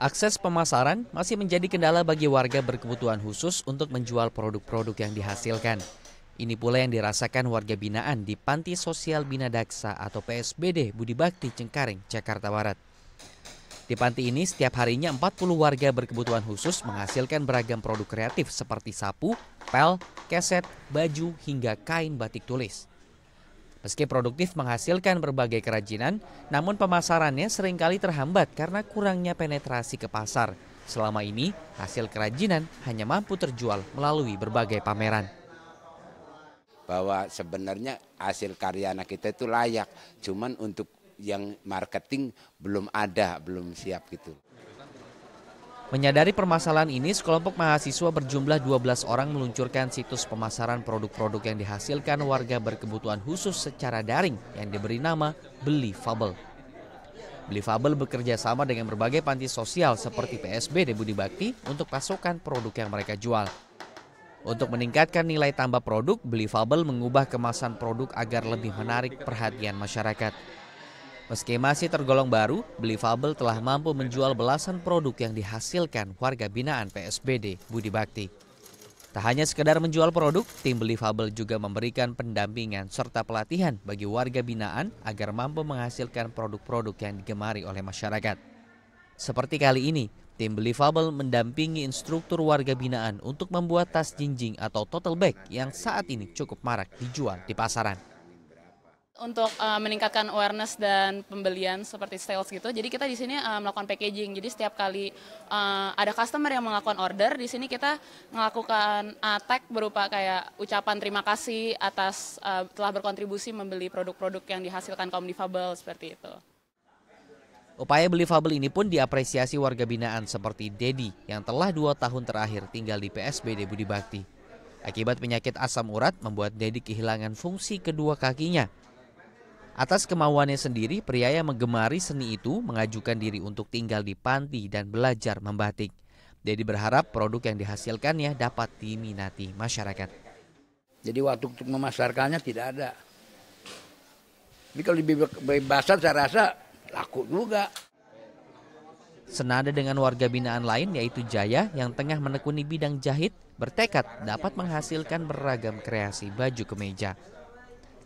Akses pemasaran masih menjadi kendala bagi warga berkebutuhan khusus untuk menjual produk-produk yang dihasilkan. Ini pula yang dirasakan warga binaan di Panti Sosial Bina Daksa atau PSBD Budi Bakti Cengkareng, Jakarta Barat. Di panti ini setiap harinya 40 warga berkebutuhan khusus menghasilkan beragam produk kreatif seperti sapu, pel, keset, baju, hingga kain batik tulis. Meski produktif menghasilkan berbagai kerajinan, namun pemasarannya seringkali terhambat karena kurangnya penetrasi ke pasar. Selama ini, hasil kerajinan hanya mampu terjual melalui berbagai pameran. Bahwa sebenarnya hasil karya anak kita itu layak, cuman untuk yang marketing belum ada, belum siap gitu. Menyadari permasalahan ini, sekelompok mahasiswa berjumlah 12 orang meluncurkan situs pemasaran produk-produk yang dihasilkan warga berkebutuhan khusus secara daring yang diberi nama Beli Fable. Beli Fable bekerja sama dengan berbagai panti sosial seperti PSB dan Budi Bakti untuk pasokan produk yang mereka jual. Untuk meningkatkan nilai tambah produk, Beli Fable mengubah kemasan produk agar lebih menarik perhatian masyarakat. Meski masih tergolong baru, beli fable telah mampu menjual belasan produk yang dihasilkan warga binaan PSBD Budi Bakti. Tak hanya sekedar menjual produk, tim beli fable juga memberikan pendampingan serta pelatihan bagi warga binaan agar mampu menghasilkan produk-produk yang digemari oleh masyarakat. Seperti kali ini, Tim beli fable mendampingi instruktur warga binaan untuk membuat tas jinjing atau total bag yang saat ini cukup marak dijual di pasaran untuk uh, meningkatkan awareness dan pembelian seperti sales gitu. Jadi kita di sini uh, melakukan packaging. Jadi setiap kali uh, ada customer yang melakukan order, di sini kita melakukan uh, tag berupa kayak ucapan terima kasih atas uh, telah berkontribusi membeli produk-produk yang dihasilkan kaum difabel seperti itu. Upaya beli fabel ini pun diapresiasi warga binaan seperti Dedi yang telah dua tahun terakhir tinggal di PSBD Budi Bakti. Akibat penyakit asam urat membuat Dedi kehilangan fungsi kedua kakinya Atas kemauannya sendiri, pria yang menggemari seni itu mengajukan diri untuk tinggal di panti dan belajar membatik. Jadi berharap produk yang dihasilkannya dapat diminati masyarakat. Jadi waktu untuk memasarkannya tidak ada. Tapi kalau dibebasan saya rasa laku juga. Senada dengan warga binaan lain yaitu Jaya yang tengah menekuni bidang jahit bertekad dapat menghasilkan beragam kreasi baju kemeja.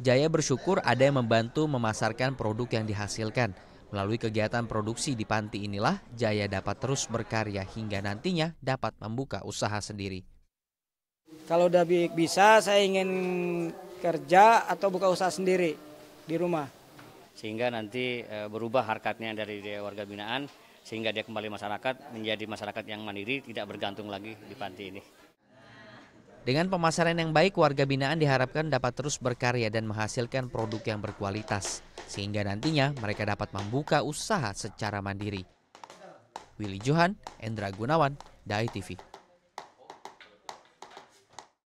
Jaya bersyukur ada yang membantu memasarkan produk yang dihasilkan. Melalui kegiatan produksi di panti inilah, Jaya dapat terus berkarya hingga nantinya dapat membuka usaha sendiri. Kalau udah bisa, saya ingin kerja atau buka usaha sendiri di rumah. Sehingga nanti e, berubah harkatnya dari warga binaan, sehingga dia kembali masyarakat, menjadi masyarakat yang mandiri, tidak bergantung lagi di panti ini. Dengan pemasaran yang baik, warga binaan diharapkan dapat terus berkarya dan menghasilkan produk yang berkualitas, sehingga nantinya mereka dapat membuka usaha secara mandiri. Willy Johan, Endra Gunawan, Dai TV.